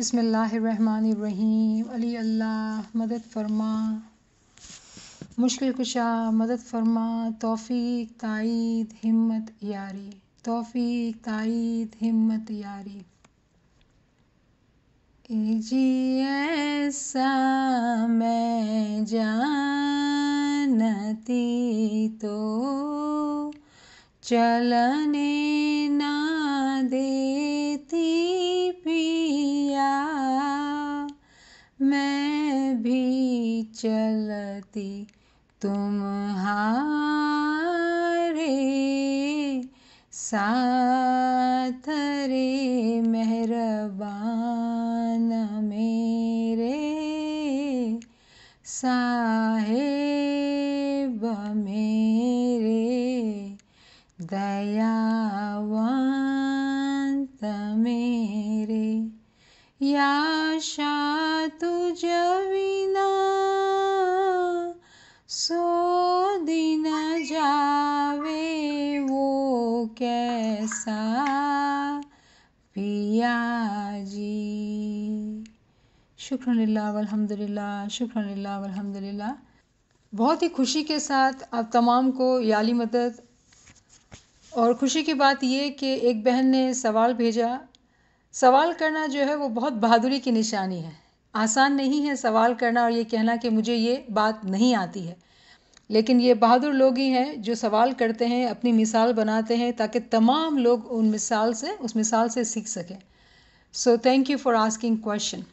बसमीम अली अल्लाह मदद फरमा मुश्किल कुशा मदद फरमा तोफ़ी तायद हिम्मत यारी तोफ़ी तायद हिम्मत यारी जी ऐसा मैं जानती तो चलने ना देती पिया मैं भी चलती तुम्हारे साथ रे मेहरबान मेरे साहेब मेरे दया याशा सो दिन जावे वो कैसा पिया जी शुक्रिल्ला अलहमदिल्ला शुक्रिल्ला अलहमदिल्ला बहुत ही खुशी के साथ आप तमाम को याली मदद और खुशी की बात ये कि एक बहन ने सवाल भेजा सवाल करना जो है वो बहुत बहादुरी की निशानी है आसान नहीं है सवाल करना और ये कहना कि मुझे ये बात नहीं आती है लेकिन ये बहादुर लोग ही हैं जो सवाल करते हैं अपनी मिसाल बनाते हैं ताकि तमाम लोग उन मिसाल से उस मिसाल से सीख सकें so thank you for asking question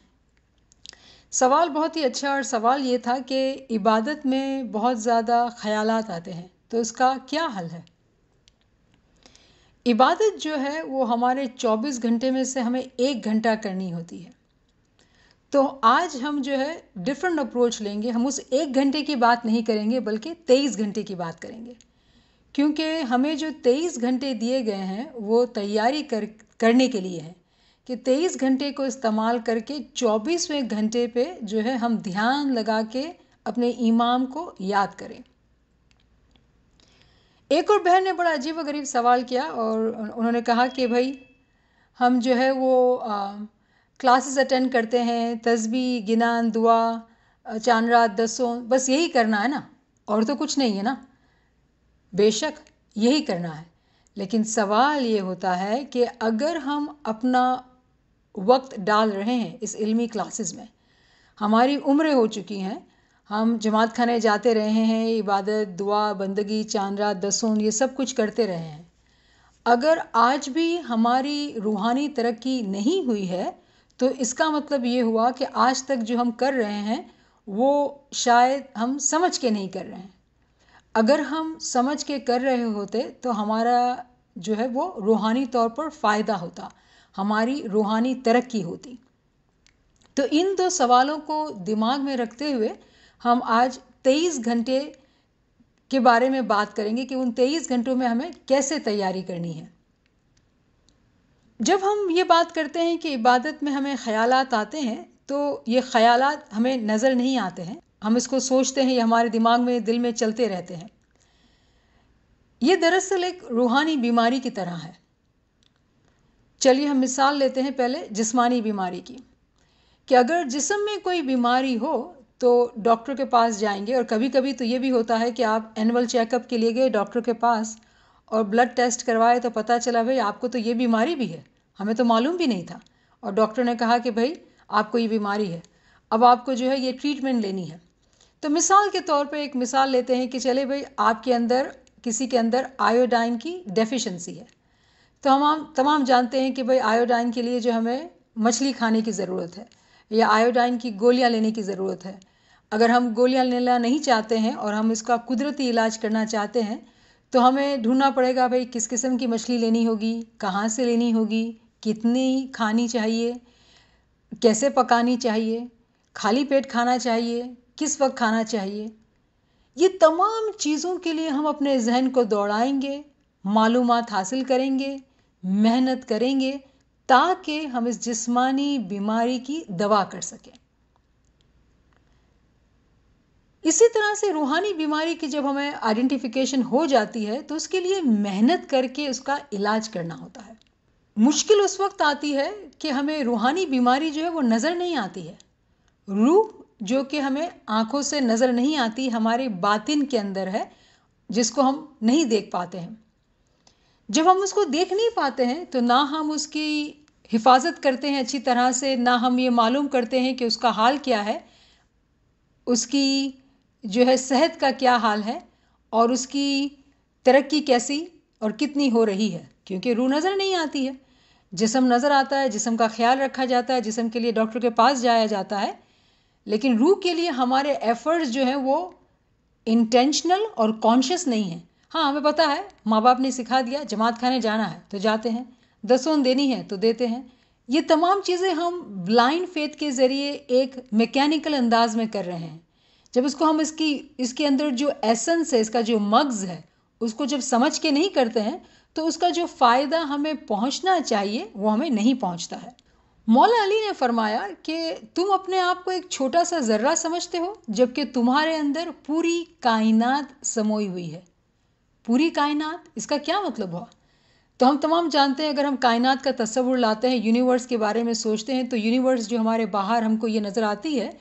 सवाल बहुत ही अच्छा और सवाल ये था कि इबादत में बहुत ज़्यादा ख्यालात आते हैं तो उसका क्या हल है इबादत जो है वो हमारे 24 घंटे में से हमें एक घंटा करनी होती है तो आज हम जो है डिफरेंट अप्रोच लेंगे हम उस एक घंटे की बात नहीं करेंगे बल्कि 23 घंटे की बात करेंगे क्योंकि हमें जो 23 घंटे दिए गए हैं वो तैयारी कर करने के लिए हैं कि 23 घंटे को इस्तेमाल करके 24वें घंटे पे जो है हम ध्यान लगा के अपने इमाम को याद करें एक और बहन ने बड़ा अजीब गरीब सवाल किया और उन्होंने कहा कि भाई हम जो है वो क्लासेस अटेंड करते हैं तस्बी गिनान दुआ चांद रात दसों बस यही करना है ना और तो कुछ नहीं है ना बेशक यही करना है लेकिन सवाल ये होता है कि अगर हम अपना वक्त डाल रहे हैं इस इल्मी क्लासेस में हमारी उम्रें हो चुकी हैं हम जमात खाने जाते रहे हैं इबादत दुआ बंदगी चांदरा दसून ये सब कुछ करते रहे हैं अगर आज भी हमारी रूहानी तरक्की नहीं हुई है तो इसका मतलब ये हुआ कि आज तक जो हम कर रहे हैं वो शायद हम समझ के नहीं कर रहे हैं अगर हम समझ के कर रहे होते तो हमारा जो है वो रूहानी तौर पर फ़ायदा होता हमारी रूहानी तरक्की होती तो इन दो सवालों को दिमाग में रखते हुए हम आज 23 घंटे के बारे में बात करेंगे कि उन 23 घंटों में हमें कैसे तैयारी करनी है जब हम ये बात करते हैं कि इबादत में हमें ख्याल आते हैं तो ये ख्याल हमें नज़र नहीं आते हैं हम इसको सोचते हैं ये हमारे दिमाग में दिल में चलते रहते हैं ये दरअसल एक रूहानी बीमारी की तरह है चलिए हम मिसाल लेते हैं पहले जिस्मानी बीमारी की कि अगर जिसम में कोई बीमारी हो तो डॉक्टर के पास जाएंगे और कभी कभी तो ये भी होता है कि आप एनुअल चेकअप के लिए गए डॉक्टर के पास और ब्लड टेस्ट करवाए तो पता चला भाई आपको तो ये बीमारी भी है हमें तो मालूम भी नहीं था और डॉक्टर ने कहा कि भाई आपको ये बीमारी है अब आपको जो है ये ट्रीटमेंट लेनी है तो मिसाल के तौर पर एक मिसाल लेते हैं कि चले भाई आपके अंदर किसी के अंदर आयोडाइन की डेफिशिएंसी है तो हम तमाम जानते हैं कि भाई आयोडाइन के लिए जो हमें मछली खाने की ज़रूरत है या आयोडाइन की गोलियां लेने की ज़रूरत है अगर हम गोलियां लेना नहीं चाहते हैं और हम इसका कुदरती इलाज करना चाहते हैं तो हमें ढूंढना पड़ेगा भाई किस किस्म की मछली लेनी होगी कहाँ से लेनी होगी कितनी खानी चाहिए कैसे पकानी चाहिए खाली पेट खाना चाहिए किस वक्त खाना चाहिए ये तमाम चीज़ों के लिए हम अपने जहन को दौड़ाएंगे मालूम हासिल करेंगे मेहनत करेंगे ताकि हम इस जिस्मानी बीमारी की दवा कर सकें इसी तरह से रूहानी बीमारी की जब हमें आइडेंटिफिकेशन हो जाती है तो उसके लिए मेहनत करके उसका इलाज करना होता है मुश्किल उस वक्त आती है कि हमें रूहानी बीमारी जो है वो नज़र नहीं आती है रूह जो कि हमें आँखों से नज़र नहीं आती हमारे बातिन के अंदर है जिसको हम नहीं देख पाते हैं जब हम उसको देख नहीं पाते हैं तो ना हम उसकी हिफाजत करते हैं अच्छी तरह से ना हम ये मालूम करते हैं कि उसका हाल क्या है उसकी जो है सेहत का क्या हाल है और उसकी तरक्की कैसी और कितनी हो रही है क्योंकि रूह नज़र नहीं आती है जिसम नज़र आता है जिसम का ख्याल रखा जाता है जिसम के लिए डॉक्टर के पास जाया जाता है लेकिन रूह के लिए हमारे एफ़र्ट्स जो हैं वो इंटेंशनल और कॉन्शियस नहीं है हाँ हमें पता है माँ बाप ने सिखा दिया जमात खाने जाना है तो जाते हैं दसों देनी है तो देते हैं ये तमाम चीज़ें हम ब्लाइंड फेथ के ज़रिए एक मैकेनिकल अंदाज में कर रहे हैं जब इसको हम इसकी इसके अंदर जो एसेंस है इसका जो मग्ज़ है उसको जब समझ के नहीं करते हैं तो उसका जो फ़ायदा हमें पहुंचना चाहिए वो हमें नहीं पहुंचता है मौला अली ने फरमाया कि तुम अपने आप को एक छोटा सा ज़र्रा समझते हो जबकि तुम्हारे अंदर पूरी कायनात समोई हुई है पूरी कायनात इसका क्या मतलब हुआ तो हम तमाम जानते हैं अगर हम कायनात का तस्वुर लाते हैं यूनिवर्स के बारे में सोचते हैं तो यूनिवर्स जो हमारे बाहर हमको ये नज़र आती है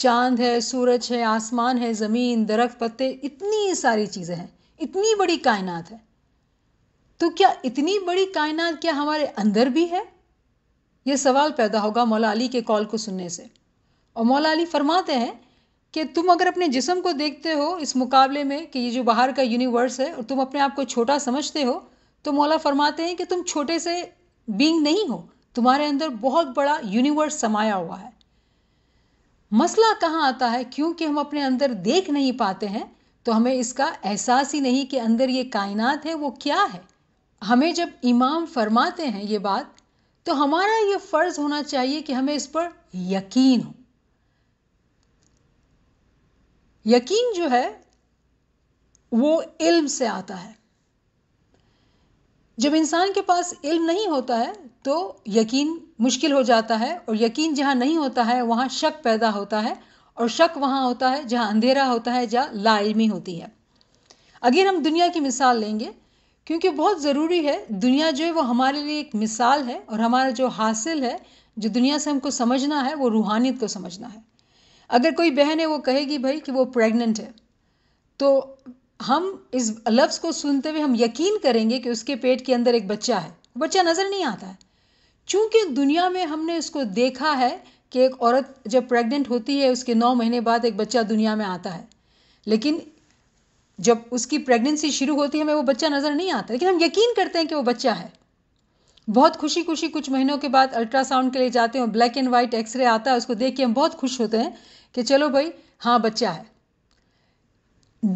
चांद है सूरज है आसमान है ज़मीन दरख्त पत्ते इतनी सारी चीज़ें हैं इतनी बड़ी कायनात है तो क्या इतनी बड़ी कायनात क्या हमारे अंदर भी है यह सवाल पैदा होगा मौला अली के कॉल को सुनने से और मौला अली फरमाते हैं कि तुम अगर अपने जिसम को देखते हो इस मुकाबले में कि ये जो बाहर का यूनिवर्स है और तुम अपने आप को छोटा समझते हो तो मौला फरमाते हैं कि तुम छोटे से बींग नहीं हो तुम्हारे अंदर बहुत बड़ा यूनिवर्स समाया हुआ है मसला कहाँ आता है क्योंकि हम अपने अंदर देख नहीं पाते हैं तो हमें इसका एहसास ही नहीं कि अंदर ये कायनात है वो क्या है हमें जब इमाम फरमाते हैं ये बात तो हमारा ये फ़र्ज़ होना चाहिए कि हमें इस पर यकीन हो यकीन जो है वो इल्म से आता है जब इंसान के पास इल्म नहीं होता है तो यकीन मुश्किल हो जाता है और यकीन जहाँ नहीं होता है वहाँ शक पैदा होता है और शक वहाँ होता है जहाँ अंधेरा होता है जहाँ लाइमी होती है अगर हम दुनिया की मिसाल लेंगे क्योंकि बहुत ज़रूरी है दुनिया जो है वो हमारे लिए एक मिसाल है और हमारा जो हासिल है जो दुनिया से हमको समझना है वो रूहानियत को समझना है अगर कोई बहन है वो कहेगी भाई कि वो प्रेग्नेंट है तो हम इस लफ्ज़ को सुनते हुए हम यकीन करेंगे कि उसके पेट के अंदर एक बच्चा है बच्चा नज़र नहीं आता है चूँकि दुनिया में हमने इसको देखा है कि एक औरत जब प्रेग्नेंट होती है उसके नौ महीने बाद एक बच्चा दुनिया में आता है लेकिन जब उसकी प्रेगनेंसी शुरू होती है हमें वो बच्चा नज़र नहीं आता लेकिन हम यकीन करते हैं कि वो बच्चा है बहुत खुशी खुशी कुछ महीनों के बाद अल्ट्रासाउंड के लिए जाते हैं ब्लैक एंड वाइट एक्सरे आता है उसको देख के हम बहुत खुश होते हैं कि चलो भाई हाँ बच्चा है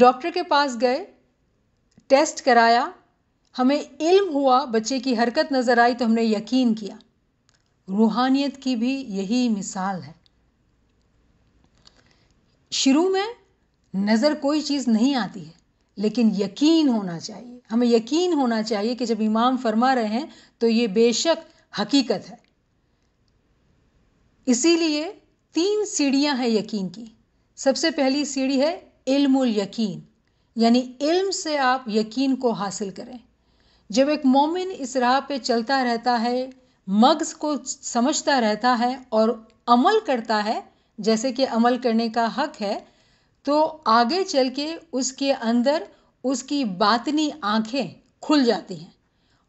डॉक्टर के पास गए टेस्ट कराया हमें इल्म हुआ बच्चे की हरकत नज़र आई तो हमने यकीन किया रूहानियत की भी यही मिसाल है शुरू में नज़र कोई चीज़ नहीं आती है लेकिन यकीन होना चाहिए हमें यकीन होना चाहिए कि जब इमाम फरमा रहे हैं तो ये बेशक हकीकत है इसीलिए तीन सीढ़ियां हैं यकीन की सबसे पहली सीढ़ी है इल्मुल यकीन यानी इल्म से आप यकीन को हासिल करें जब एक मोमिन इस राह पे चलता रहता है मग्स को समझता रहता है और अमल करता है जैसे कि अमल करने का हक है तो आगे चल के उसके अंदर उसकी बातनी आंखें खुल जाती हैं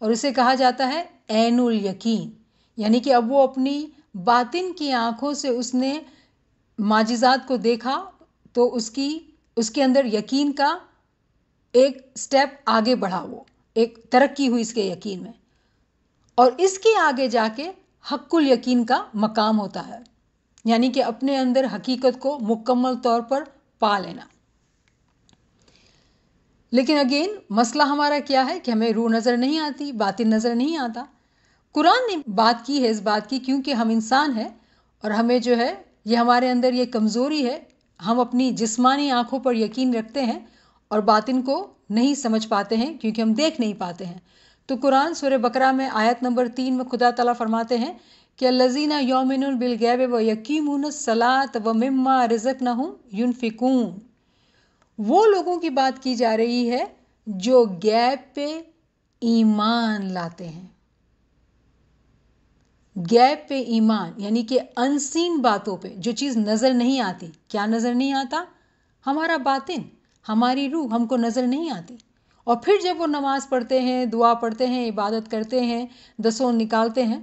और उसे कहा जाता है एनुल यकीन यानी कि अब वो अपनी बातिन की आंखों से उसने माजिजात को देखा तो उसकी उसके अंदर यकीन का एक स्टेप आगे बढ़ा वो एक तरक्की हुई इसके यकीन में और इसके आगे जाके हक्कुल यकीन का मकाम होता है यानी कि अपने अंदर हकीकत को मुकम्मल तौर पर पा लेना लेकिन अगेन मसला हमारा क्या है कि हमें रूह नज़र नहीं आती बातिन नज़र नहीं आता कुरान ने बात की है इस बात की क्योंकि हम इंसान हैं और हमें जो है ये हमारे अंदर ये कमज़ोरी है हम अपनी जिस्मानी आंखों पर यकीन रखते हैं और बातिन को नहीं समझ पाते हैं क्योंकि हम देख नहीं पाते हैं तो कुरान सुर बकरा में आयत नंबर तीन में खुदा तला फरमाते हैं कि लजीना योमिन गैब व यकीमून सलात व मम्मा रिजक न हूँ यूनफिकून वो लोगों की बात की जा रही है जो गैब पे ईमान लाते हैं गैब पे ईमान यानी कि अनसीन बातों पे जो चीज़ नज़र नहीं आती क्या नज़र नहीं आता हमारा बातिन हमारी रूह हमको नज़र नहीं आती और फिर जब वो नमाज़ पढ़ते हैं दुआ पढ़ते हैं इबादत करते हैं दसों निकालते हैं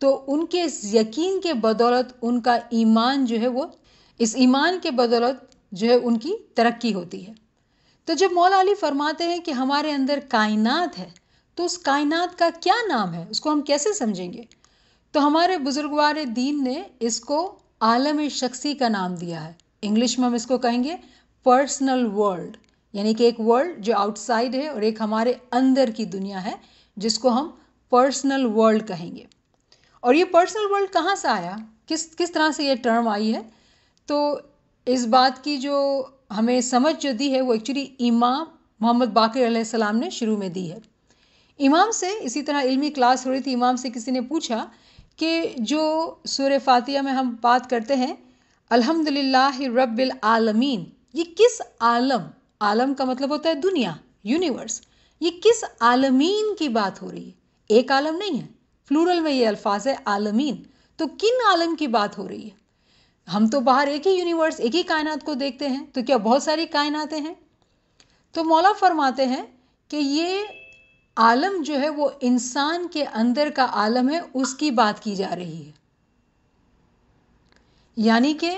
तो उनके इस यकीन के बदौलत उनका ईमान जो है वो इस ईमान के बदौलत जो है उनकी तरक्की होती है तो जब मौला अली फरमाते हैं कि हमारे अंदर कायनात है तो उस कायनात का क्या नाम है उसको हम कैसे समझेंगे तो हमारे बुजुर्गवार दीन ने इसको आलम शख्सी का नाम दिया है इंग्लिश में हम इसको कहेंगे पर्सनल वर्ल्ड यानी कि एक वर्ल्ड जो आउटसाइड है और एक हमारे अंदर की दुनिया है जिसको हम पर्सनल वर्ल्ड कहेंगे और ये पर्सनल वर्ल्ड कहाँ से आया किस किस तरह से ये टर्म आई है तो इस बात की जो हमें समझ जो दी है वो एक्चुअली इमाम मोहम्मद बाकर सलाम ने शुरू में दी है इमाम से इसी तरह इल्मी क्लास हो रही थी इमाम से किसी ने पूछा कि जो सूर फातिया में हम बात करते हैं अलहमदिल्ला रबालमीन आलमीन ये किस आलम आलम का मतलब होता है दुनिया यूनिवर्स ये किस आलमीन की बात हो रही है एक आलम नहीं है फ्लूरल में ये अल्फाज है आलमीन तो किन आलम की बात हो रही है हम तो बाहर एक ही यूनिवर्स एक ही कायनात को देखते हैं तो क्या बहुत सारी कायनातें हैं तो मौला फरमाते हैं कि ये आलम जो है वो इंसान के अंदर का आलम है उसकी बात की जा रही है यानी कि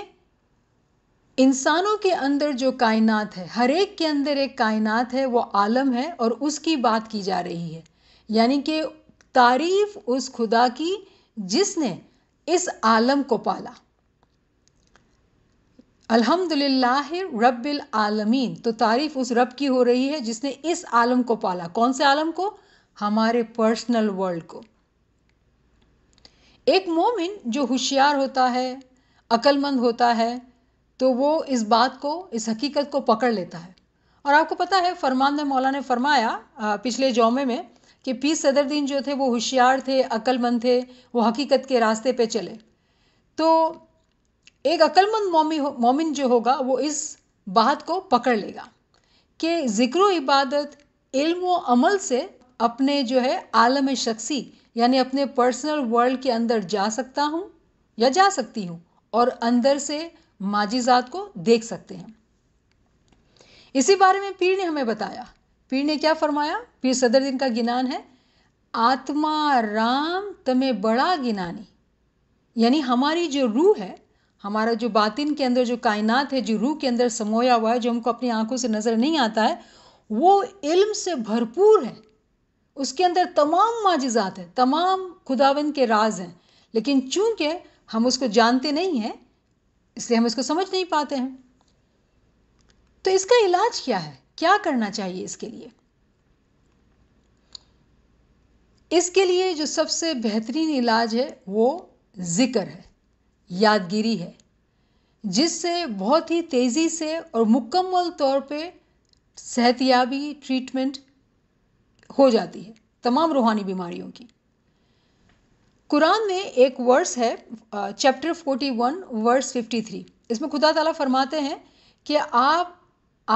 इंसानों के अंदर जो कायनात है हर एक के अंदर एक कायनात है वो आलम है और उसकी बात की जा रही है यानी कि तारीफ उस खुदा की जिसने इस आलम को पाला अल्हम्दुलिल्लाह रब्बिल आलमीन तो तारीफ उस रब की हो रही है जिसने इस आलम को पाला कौन से आलम को हमारे पर्सनल वर्ल्ड को एक मोमिन जो होशियार होता है अक्लमंद होता है तो वो इस बात को इस हकीकत को पकड़ लेता है और आपको पता है फरमान में मौला ने फरमाया पिछले जौमे में कि पी सदरदीन जो थे वो होशियार थे अक्लमंद थे वो हकीकत के रास्ते पे चले तो एक अक्लमंद मोमिन जो होगा वो इस बात को पकड़ लेगा कि ज़िक्र इबादत इल्म व अमल से अपने जो है आलम शख्सी यानी अपने पर्सनल वर्ल्ड के अंदर जा सकता हूँ या जा सकती हूँ और अंदर से माजीजात को देख सकते हैं इसी बारे में पीर ने हमें बताया पीर ने क्या फरमाया पीर सदर दिन का गिनान है आत्मा राम तमे बड़ा गिनानी यानी हमारी जो रूह है हमारा जो बातिन के अंदर जो कायनात है जो रूह के अंदर समोया हुआ है जो हमको अपनी आंखों से नज़र नहीं आता है वो इल्म से भरपूर है उसके अंदर तमाम माजिजात हैं तमाम खुदावन के राज हैं लेकिन चूंकि हम उसको जानते नहीं हैं इसलिए हम इसको समझ नहीं पाते हैं तो इसका इलाज क्या है क्या करना चाहिए इसके लिए इसके लिए जो सबसे बेहतरीन इलाज है वो ज़िक्र है यादगिरी है जिससे बहुत ही तेज़ी से और मुकम्मल तौर पे सेहतियाबी ट्रीटमेंट हो जाती है तमाम रूहानी बीमारियों की कुरान में एक वर्स है चैप्टर 41 वर्स 53 इसमें खुदा ताला फरमाते हैं कि आप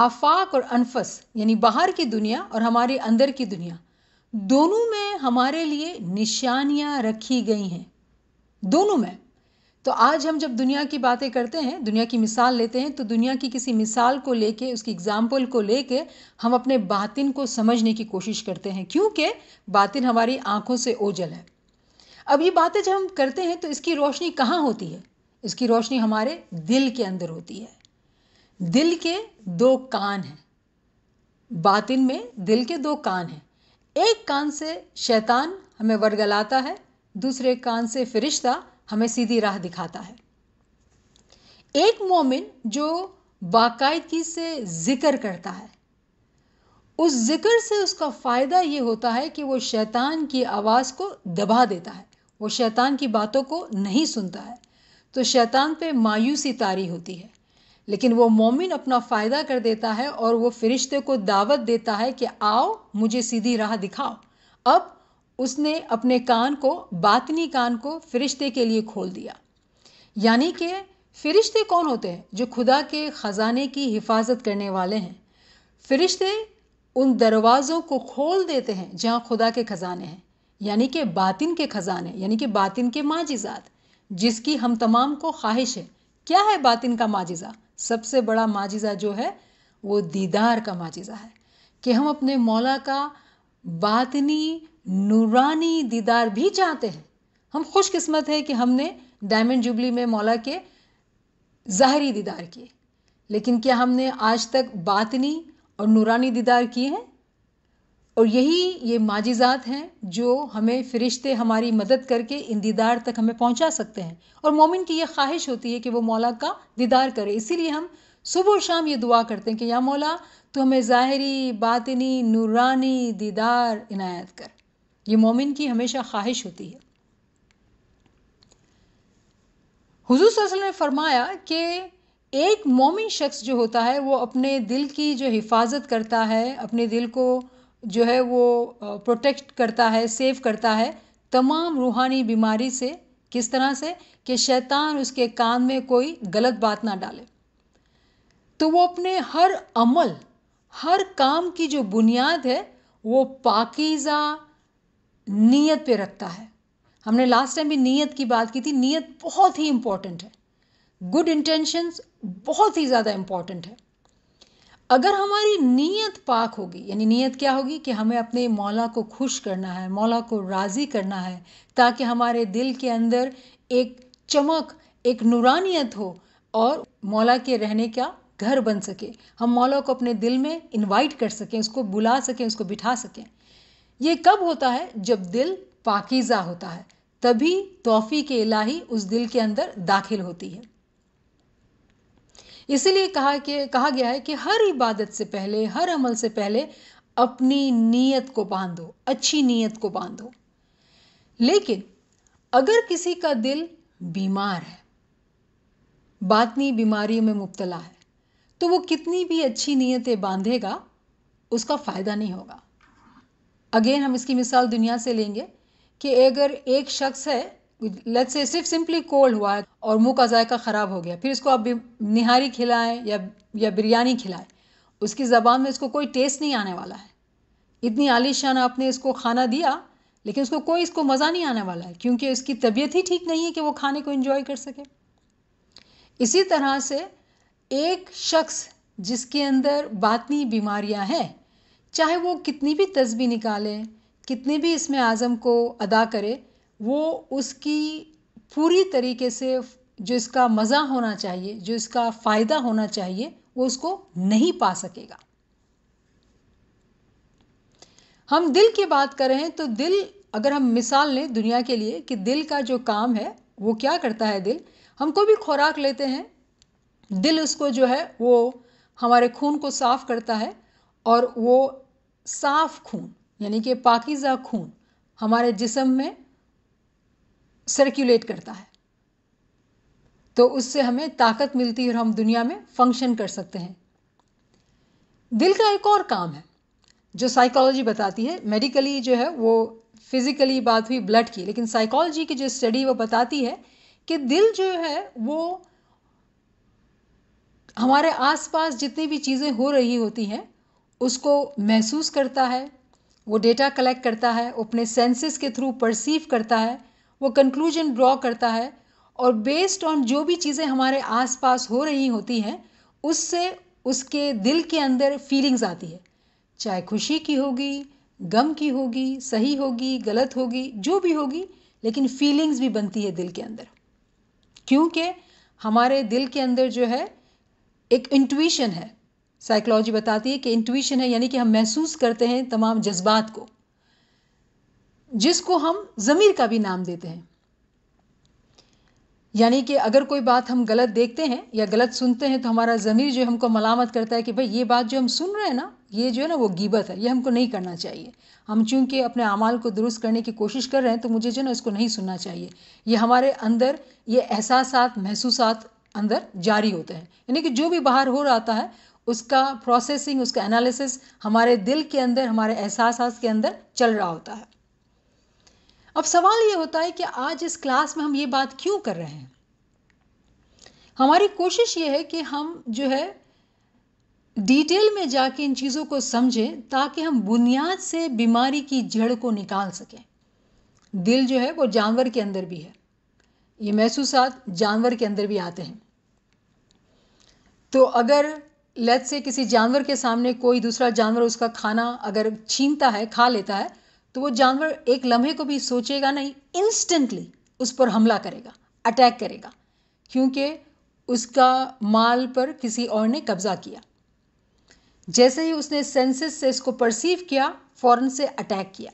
आफाक और अनफस यानी बाहर की दुनिया और हमारे अंदर की दुनिया दोनों में हमारे लिए निशानियाँ रखी गई हैं दोनों में तो आज हम जब दुनिया की बातें करते हैं दुनिया की मिसाल लेते हैं तो दुनिया की किसी मिसाल को लेके उसकी एग्जाम्पल को लेके हम अपने बातिन को समझने की कोशिश करते हैं क्योंकि बातिन हमारी आंखों से ओझल है अब ये बातें जब हम करते हैं तो इसकी रोशनी कहाँ होती है इसकी रोशनी हमारे दिल के अंदर होती है दिल के दो कान हैं बातिन में दिल के दो कान हैं एक कान से शैतान हमें वर्गलाता है दूसरे कान से फरिश्ता हमें सीधी राह दिखाता है एक मोमिन जो बाकायदगी से ज़िक्र करता है उस ज़िक्र से उसका फ़ायदा ये होता है कि वो शैतान की आवाज़ को दबा देता है वो शैतान की बातों को नहीं सुनता है तो शैतान पे मायूसी तारी होती है लेकिन वो मोमिन अपना फ़ायदा कर देता है और वो फरिश्ते को दावत देता है कि आओ मुझे सीधी राह दिखाओ अब उसने अपने कान को बातनी कान को फरिश्ते के लिए खोल दिया यानी कि फरिश्ते कौन होते हैं जो खुदा के ख़जाने की हिफाजत करने वाले हैं फरिश्ते उन दरवाज़ों को खोल देते हैं जहाँ खुदा के ख़जाने हैं यानी कि बातिन के ख़जाने यानी कि बातिन के माजिज़ात जिसकी हम तमाम को ख्वाहिश है क्या है बातिन का माजिज़ा सबसे बड़ा माजिज़ा जो है वो दीदार का माजिज़ा है कि हम अपने मौला का बातनी नूरानी दीदार भी चाहते हैं हम खुशकिस्मत है कि हमने डायमंड जुबली में मौला के ज़ाहरी दीदार किए लेकिन क्या हमने आज तक बातनी और नूरानी दीदार किए हैं और यही ये माजिज़ात हैं जो हमें फ़रिश्ते हमारी मदद करके इन दीदार तक हमें पहुंचा सकते हैं और मोमिन की ये ख्वाहिश होती है कि वो मौला का दीदार करे इसीलिए हम सुबह और शाम ये दुआ करते हैं कि या मौला तो हमें ज़ाहरी बातनी नूरानी दीदार इनायत कर ये मोमिन की हमेशा ख्वाहिश होती है हुजूर वसल्लम ने फरमाया कि एक मोमिन शख्स जो होता है वो अपने दिल की जो हिफाजत करता है अपने दिल को जो है वो प्रोटेक्ट करता है सेव करता है तमाम रूहानी बीमारी से किस तरह से कि शैतान उसके कान में कोई गलत बात ना डाले तो वो अपने हर अमल हर काम की जो बुनियाद है वो पाकिज़ा नीयत पे रखता है हमने लास्ट टाइम भी नीयत की बात की थी नीयत बहुत ही इम्पॉर्टेंट है गुड इंटेंशंस बहुत ही ज़्यादा इम्पॉर्टेंट है अगर हमारी नीयत पाक होगी यानी नीयत क्या होगी कि हमें अपने मौला को खुश करना है मौला को राज़ी करना है ताकि हमारे दिल के अंदर एक चमक एक नुरानियत हो और मौला के रहने का घर बन सके हम मौला को अपने दिल में इनवाइट कर सकें उसको बुला सकें उसको बिठा सकें ये कब होता है जब दिल पाकिज़ा होता है तभी तोहफी के इलाही उस दिल के अंदर दाखिल होती है इसीलिए कहा कि कहा गया है कि हर इबादत से पहले हर अमल से पहले अपनी नीयत को बांधो अच्छी नीयत को बांधो लेकिन अगर किसी का दिल बीमार है बातनी बीमारी में मुबतला है तो वो कितनी भी अच्छी नीयतें बांधेगा उसका फ़ायदा नहीं होगा अगेन हम इसकी मिसाल दुनिया से लेंगे कि अगर एक शख्स है लत से सिर्फ सिंपली कोल्ड हुआ और मुंह का जायका ख़राब हो गया फिर इसको आप निहारी खिलाएं या या बिरयानी खिलाएं उसकी ज़बान में इसको कोई टेस्ट नहीं आने वाला है इतनी आलिशान आपने इसको खाना दिया लेकिन उसको कोई इसको मज़ा नहीं आने वाला है क्योंकि उसकी तबीयत ही ठीक नहीं है कि वो खाने को इन्जॉय कर सके इसी तरह से एक शख्स जिसके अंदर बातनी बीमारियां हैं चाहे वो कितनी भी तस्बी निकाले कितने भी इसमें आज़म को अदा करे वो उसकी पूरी तरीके से जो इसका मज़ा होना चाहिए जो इसका फ़ायदा होना चाहिए वो उसको नहीं पा सकेगा हम दिल की बात करें तो दिल अगर हम मिसाल लें दुनिया के लिए कि दिल का जो काम है वो क्या करता है दिल हम कोई भी खुराक लेते हैं दिल उसको जो है वो हमारे खून को साफ़ करता है और वो साफ़ खून यानी कि पाकिज़ा खून हमारे जिसम में सर्कुलेट करता है तो उससे हमें ताकत मिलती है और हम दुनिया में फंक्शन कर सकते हैं दिल का एक और काम है जो साइकोलॉजी बताती है मेडिकली जो है वो फिज़िकली बात हुई ब्लड की लेकिन साइकोलॉजी की जो स्टडी वो बताती है कि दिल जो है वो हमारे आसपास जितनी भी चीज़ें हो रही होती हैं उसको महसूस करता है वो डेटा कलेक्ट करता है अपने सेंसेस के थ्रू परसीव करता है वो कंक्लूजन ड्रॉ करता है और बेस्ड ऑन जो भी चीज़ें हमारे आसपास हो रही होती हैं उससे उसके दिल के अंदर फीलिंग्स आती है चाहे खुशी की होगी गम की होगी सही होगी गलत होगी जो भी होगी लेकिन फीलिंग्स भी बनती है दिल के अंदर क्योंकि हमारे दिल के अंदर जो है एक इंट्यूशन है साइकोलॉजी बताती है कि इंट्यूशन है यानी कि हम महसूस करते हैं तमाम जज्बात को जिसको हम ज़मीर का भी नाम देते हैं यानी कि अगर कोई बात हम गलत देखते हैं या गलत सुनते हैं तो हमारा ज़मीर जो हमको मलामत करता है कि भाई ये बात जो हम सुन रहे हैं ना ये जो है ना वो गीबत है ये हमको नहीं करना चाहिए हम चूँकि अपने अमाल को दुरुस्त करने की कोशिश कर रहे हैं तो मुझे जो है ना इसको नहीं सुनना चाहिए ये हमारे अंदर ये एहसास महसूस अंदर जारी होते हैं यानी कि जो भी बाहर हो रहा है उसका प्रोसेसिंग उसका एनालिसिस हमारे दिल के अंदर हमारे एहसास के अंदर चल रहा होता है अब सवाल ये होता है कि आज इस क्लास में हम ये बात क्यों कर रहे हैं हमारी कोशिश ये है कि हम जो है डिटेल में जाके इन चीज़ों को समझें ताकि हम बुनियाद से बीमारी की जड़ को निकाल सकें दिल जो है वो जानवर के अंदर भी है ये महसूसात जानवर के अंदर भी आते हैं तो अगर लत से किसी जानवर के सामने कोई दूसरा जानवर उसका खाना अगर छीनता है खा लेता है तो वो जानवर एक लम्हे को भी सोचेगा नहीं इंस्टेंटली उस पर हमला करेगा अटैक करेगा क्योंकि उसका माल पर किसी और ने कब्जा किया जैसे ही उसने सेंसेस से इसको परसीव किया फौरन से अटैक किया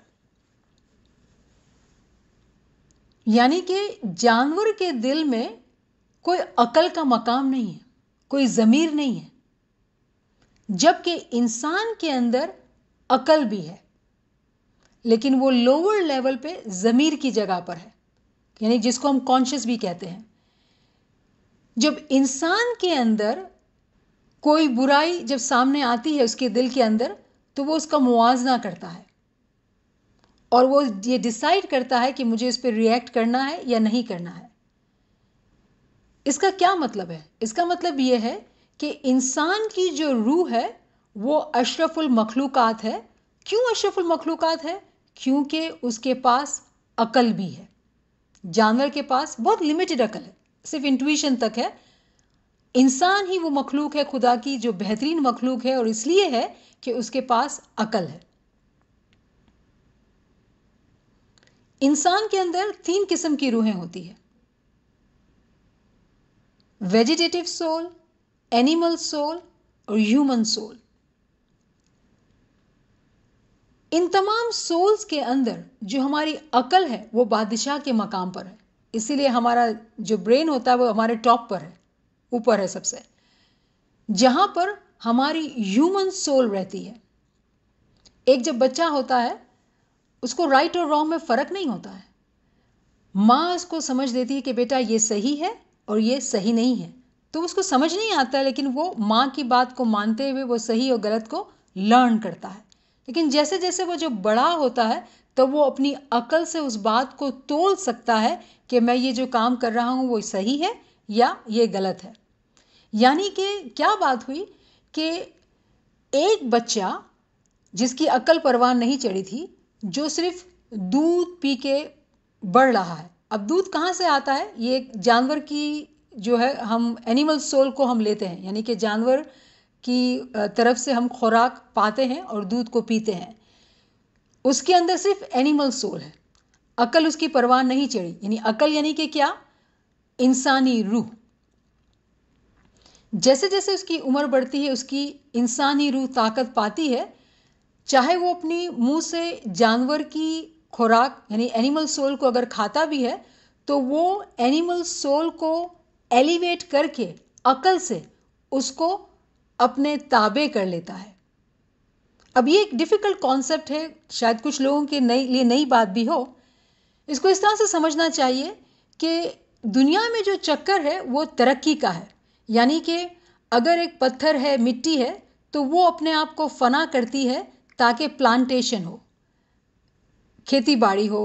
यानी कि जानवर के दिल में कोई अकल का मकाम नहीं है कोई ज़मीर नहीं है जबकि इंसान के अंदर अकल भी है लेकिन वो लोअर लेवल पे ज़मीर की जगह पर है यानी जिसको हम कॉन्शियस भी कहते हैं जब इंसान के अंदर कोई बुराई जब सामने आती है उसके दिल के अंदर तो वो उसका मुआजना करता है और वो ये डिसाइड करता है कि मुझे इस पर रिएक्ट करना है या नहीं करना है इसका क्या मतलब है इसका मतलब ये है कि इंसान की जो रूह है वो अशरफुल मखलूक़ात है क्यों अशरफुल मखलूक़ात है क्योंकि उसके पास अकल भी है जानवर के पास बहुत लिमिटेड अकल है सिर्फ इंट्यूशन तक है इंसान ही वो मखलूक है खुदा की जो बेहतरीन मखलूक है और इसलिए है कि उसके पास अकल है इंसान के अंदर तीन किस्म की रूहें होती है वेजिटेटिव सोल एनिमल सोल और ह्यूमन सोल इन तमाम सोल्स के अंदर जो हमारी अकल है वो बादशाह के मकाम पर है इसीलिए हमारा जो ब्रेन होता है वो हमारे टॉप पर है ऊपर है सबसे जहाँ पर हमारी ह्यूमन सोल रहती है एक जब बच्चा होता है उसको राइट और रॉन्ग में फ़र्क नहीं होता है माँ उसको समझ देती है कि बेटा ये सही है और ये सही नहीं है तो उसको समझ नहीं आता है लेकिन वो माँ की बात को मानते हुए वो सही और गलत को लर्न करता है लेकिन जैसे जैसे वो जो बड़ा होता है तो वो अपनी अकल से उस बात को तोल सकता है कि मैं ये जो काम कर रहा हूँ वो सही है या ये गलत है यानी कि क्या बात हुई कि एक बच्चा जिसकी अकल परवान नहीं चढ़ी थी जो सिर्फ दूध पी के बढ़ रहा है अब दूध कहाँ से आता है ये जानवर की जो है हम एनिमल सोल को हम लेते हैं यानी कि जानवर की तरफ से हम खुराक पाते हैं और दूध को पीते हैं उसके अंदर सिर्फ एनिमल सोल है अकल उसकी परवाह नहीं चढ़ी यानी अकल यानी कि क्या इंसानी रूह जैसे जैसे उसकी उम्र बढ़ती है उसकी इंसानी रूह ताकत पाती है चाहे वो अपनी मुंह से जानवर की खुराक यानी एनिमल सोल को अगर खाता भी है तो वो एनिमल सोल को एलिवेट करके अकल से उसको अपने ताबे कर लेता है अब ये एक डिफ़िकल्ट कॉन्सेप्ट है शायद कुछ लोगों के नई लिए नई बात भी हो इसको इस तरह से समझना चाहिए कि दुनिया में जो चक्कर है वो तरक्की का है यानी कि अगर एक पत्थर है मिट्टी है तो वो अपने आप को फना करती है ताकि प्लांटेशन हो खेती बाड़ी हो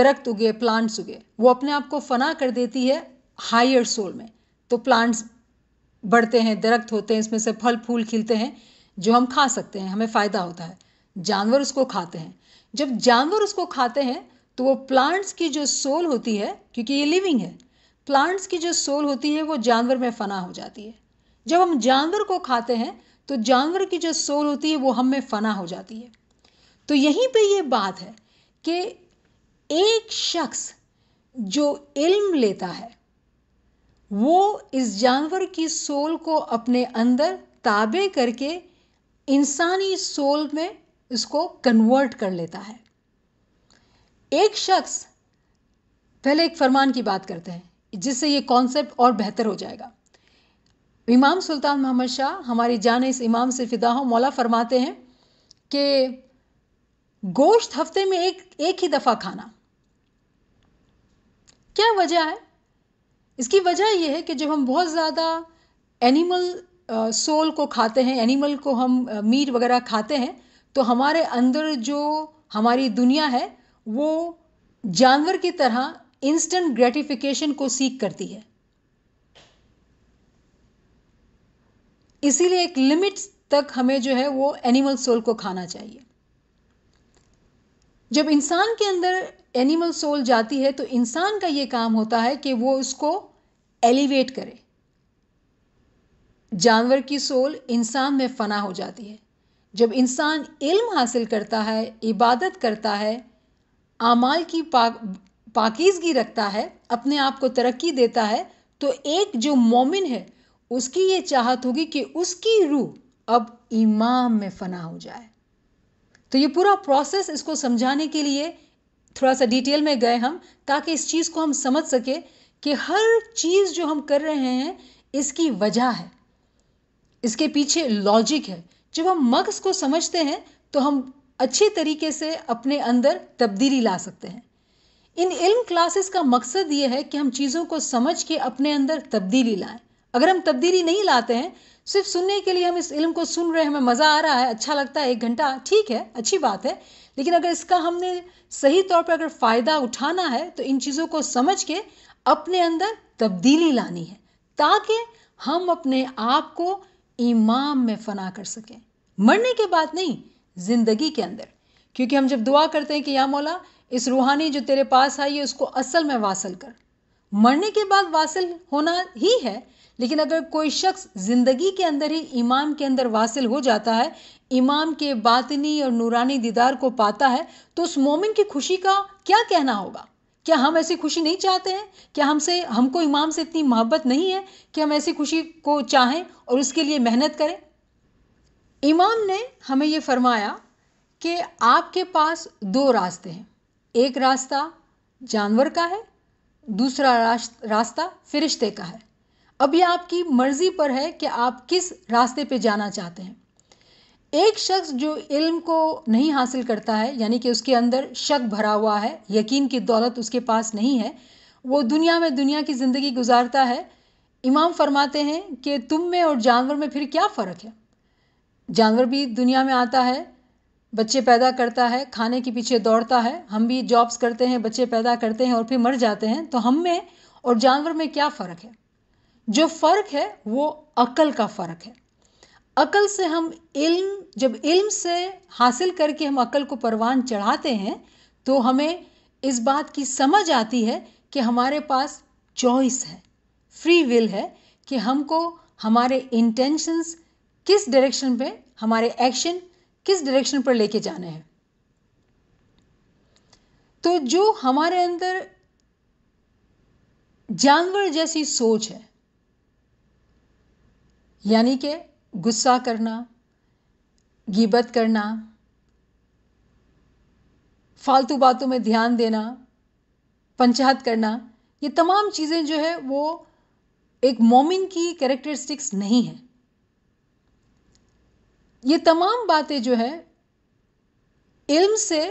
दरख्त उगे प्लांट्स उगे वो अपने आप को फना कर देती है हायर सोल में तो प्लांट्स बढ़ते हैं दरख्त होते हैं इसमें से फल फूल खिलते हैं जो हम खा सकते हैं हमें फ़ायदा होता है जानवर उसको खाते हैं जब जानवर उसको खाते हैं तो वो प्लांट्स की जो सोल होती है क्योंकि ये लिविंग है प्लांट्स की जो सोल होती है वो जानवर में फना हो जाती है जब हम जानवर को खाते हैं तो जानवर की जो सोल होती है वो हम में फना हो जाती है तो यहीं पे ये बात है कि एक शख्स जो इल्म लेता है वो इस जानवर की सोल को अपने अंदर ताबे करके इंसानी सोल में इसको कन्वर्ट कर लेता है एक शख्स पहले एक फरमान की बात करते हैं जिससे ये कॉन्सेप्ट और बेहतर हो जाएगा इमाम सुल्तान मोहम्मद शाह हमारी जान इस इमाम से फिदा हो मौला फरमाते हैं कि गोश्त हफ्ते में एक एक ही दफ़ा खाना क्या वजह है इसकी वजह यह है कि जब हम बहुत ज़्यादा एनिमल सोल को खाते हैं एनिमल को हम मीट वगैरह खाते हैं तो हमारे अंदर जो हमारी दुनिया है वो जानवर की तरह इंस्टेंट ग्रेटिफिकेशन को सीख करती है इसीलिए एक लिमिट तक हमें जो है वो एनिमल सोल को खाना चाहिए जब इंसान के अंदर एनिमल सोल जाती है तो इंसान का ये काम होता है कि वो उसको एलिवेट करे जानवर की सोल इंसान में फना हो जाती है जब इंसान इल्म हासिल करता है इबादत करता है आमाल की पाक पाकिजगी रखता है अपने आप को तरक्की देता है तो एक जो मोमिन है उसकी ये चाहत होगी कि उसकी रूह अब इमाम में फना हो जाए तो ये पूरा प्रोसेस इसको समझाने के लिए थोड़ा सा डिटेल में गए हम ताकि इस चीज़ को हम समझ सके कि हर चीज़ जो हम कर रहे हैं इसकी वजह है इसके पीछे लॉजिक है जब हम मगज को समझते हैं तो हम अच्छे तरीके से अपने अंदर तब्दीली ला सकते हैं इन इल्म क्लासेस का मकसद ये है कि हम चीज़ों को समझ के अपने अंदर तब्दीली लाएं अगर हम तब्दीली नहीं लाते हैं सिर्फ सुनने के लिए हम इस इल्म को सुन रहे हैं हमें मज़ा आ रहा है अच्छा लगता है एक घंटा ठीक है अच्छी बात है लेकिन अगर इसका हमने सही तौर पर अगर फ़ायदा उठाना है तो इन चीज़ों को समझ के अपने अंदर तब्दीली लानी है ताकि हम अपने आप को इमाम में फना कर सकें मरने के बाद नहीं ज़िंदगी के अंदर क्योंकि हम जब दुआ करते हैं कि या मौला इस रूहानी जो तेरे पास आई है उसको असल में वासिल कर मरने के बाद वासिल होना ही है लेकिन अगर कोई शख्स ज़िंदगी के अंदर ही इमाम के अंदर वासिल हो जाता है इमाम के बातनी और नूरानी दीदार को पाता है तो उस मोमिन की खुशी का क्या कहना होगा क्या हम ऐसी खुशी नहीं चाहते हैं क्या हमसे हमको इमाम से इतनी मोहब्बत नहीं है कि हम ऐसी खुशी को चाहें और उसके लिए मेहनत करें इमाम ने हमें ये फरमाया कि आपके पास दो रास्ते हैं एक रास्ता जानवर का है दूसरा रास्ता फिरिश्ते का है अब ये आपकी मर्ज़ी पर है कि आप किस रास्ते पे जाना चाहते हैं एक शख्स जो इल्म को नहीं हासिल करता है यानी कि उसके अंदर शक भरा हुआ है यकीन की दौलत उसके पास नहीं है वो दुनिया में दुनिया की ज़िंदगी गुजारता है इमाम फरमाते हैं कि तुम में और जानवर में फिर क्या फ़र्क है जानवर भी दुनिया में आता है बच्चे पैदा करता है खाने के पीछे दौड़ता है हम भी जॉब्स करते हैं बच्चे पैदा करते हैं और फिर मर जाते हैं तो हम में और जानवर में क्या फ़र्क है जो फ़र्क है वो अक्ल का फ़र्क है अकल से हम इल्म जब इल्म से हासिल करके हम अकल को परवान चढ़ाते हैं तो हमें इस बात की समझ आती है कि हमारे पास चॉइस है फ्री विल है कि हमको हमारे इंटेंशंस किस डायरेक्शन पे हमारे एक्शन किस डायरेक्शन पर लेके जाने हैं तो जो हमारे अंदर जानवर जैसी सोच है यानी कि गुस्सा करना गीबत करना फालतू बातों में ध्यान देना पंचायत करना ये तमाम चीज़ें जो है वो एक मोमिन की कैरेक्टरिस्टिक्स नहीं है ये तमाम बातें जो है इल्म से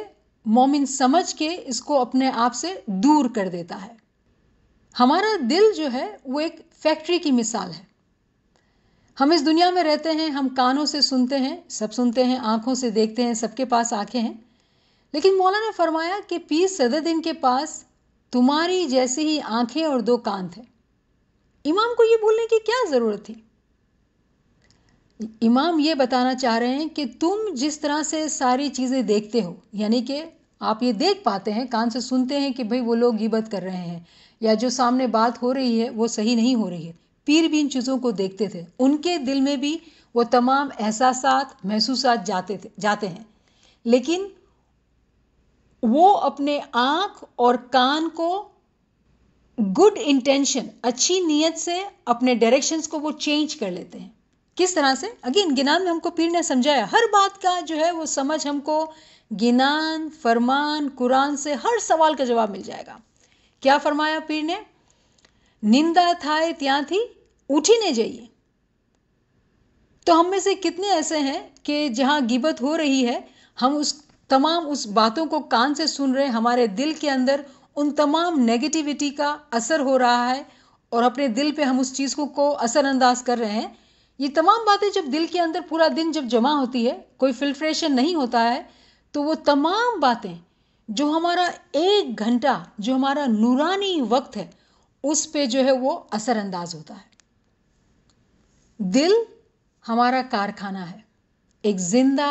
मोमिन समझ के इसको अपने आप से दूर कर देता है हमारा दिल जो है वो एक फैक्ट्री की मिसाल है हम इस दुनिया में रहते हैं हम कानों से सुनते हैं सब सुनते हैं आँखों से देखते हैं सबके पास आँखें हैं लेकिन मौला ने फरमाया कि पीर दिन के पास तुम्हारी जैसी ही आँखें और दो कान थे इमाम को ये बोलने की क्या ज़रूरत थी इमाम ये बताना चाह रहे हैं कि तुम जिस तरह से सारी चीज़ें देखते हो यानी कि आप ये देख पाते हैं कान से सुनते हैं कि भाई वो लोग गिबत कर रहे हैं या जो सामने बात हो रही है वो सही नहीं हो रही है पीर भी इन चीज़ों को देखते थे उनके दिल में भी वो तमाम एहसास महसूस जाते थे जाते हैं लेकिन वो अपने आँख और कान को गुड इंटेंशन अच्छी नीयत से अपने डायरेक्शंस को वो चेंज कर लेते हैं किस तरह से अगेन गिनान में हमको पीर ने समझाया हर बात का जो है वो समझ हमको गिनान फरमान कुरान से हर सवाल का जवाब मिल जाएगा क्या फरमाया पीर ने निंदा નિંદા थी उठी उठीने जाइए तो हम में से कितने ऐसे हैं कि जहाँ गिबत हो रही है हम उस तमाम उस बातों को कान से सुन रहे हमारे दिल के अंदर उन तमाम नेगेटिविटी का असर हो रहा है और अपने दिल पे हम उस चीज़ को को असरअंदाज कर रहे हैं ये तमाम बातें जब दिल के अंदर पूरा दिन जब जमा होती है कोई फिल्ट्रेशन नहीं होता है तो वो तमाम बातें जो हमारा एक घंटा जो हमारा नूरानी वक्त है उस पे जो है वो असरअंदाज होता है दिल हमारा कारखाना है एक जिंदा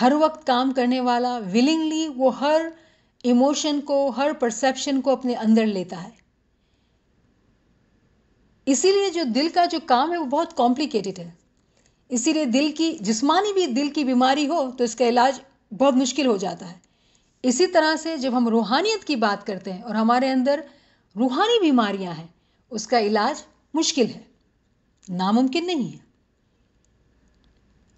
हर वक्त काम करने वाला विलिंगली वो हर इमोशन को हर परसेप्शन को अपने अंदर लेता है इसीलिए जो दिल का जो काम है वो बहुत कॉम्प्लिकेटेड है इसीलिए दिल की जिस्मानी भी दिल की बीमारी हो तो इसका इलाज बहुत मुश्किल हो जाता है इसी तरह से जब हम रूहानियत की बात करते हैं और हमारे अंदर रूहानी बीमारियां हैं उसका इलाज मुश्किल है नामुमकिन नहीं है